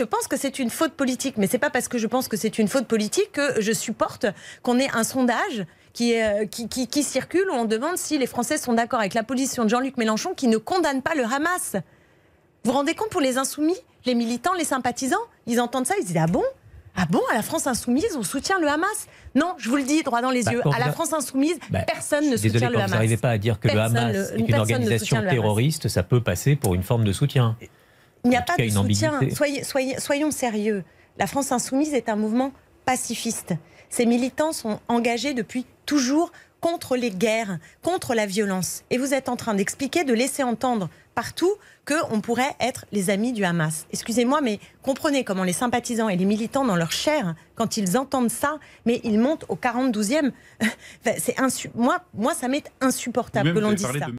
je pense que c'est une faute politique, mais c'est pas parce que je pense que c'est une faute politique que je supporte qu'on ait un sondage euh, qui, circule où on demande si les Français sont d'accord avec la position de Jean-Luc Mélenchon qui ne condamne pas le Hamas. Vous vous rendez compte pour les insoumis, les militants, les sympathisants Ils entendent ça, ils disent Ah bon ah bon, à la France insoumise, on soutient le Hamas Non, je vous le dis droit dans les bah, yeux. À la France insoumise, bah, personne ne soutient le Hamas. Vous n'arrivez pas à dire que le Hamas est une organisation terroriste, ça peut passer pour une forme de soutien. Il n'y a pas de soutien. Soyez, soyons sérieux. La France insoumise est un mouvement pacifiste. Ses militants sont engagés depuis toujours contre les guerres, contre la violence. Et vous êtes en train d'expliquer, de laisser entendre partout qu'on pourrait être les amis du Hamas. Excusez-moi, mais comprenez comment les sympathisants et les militants dans leur chair, quand ils entendent ça, mais ils montent au 42e. moi, moi, ça m'est insupportable que l'on dise ça.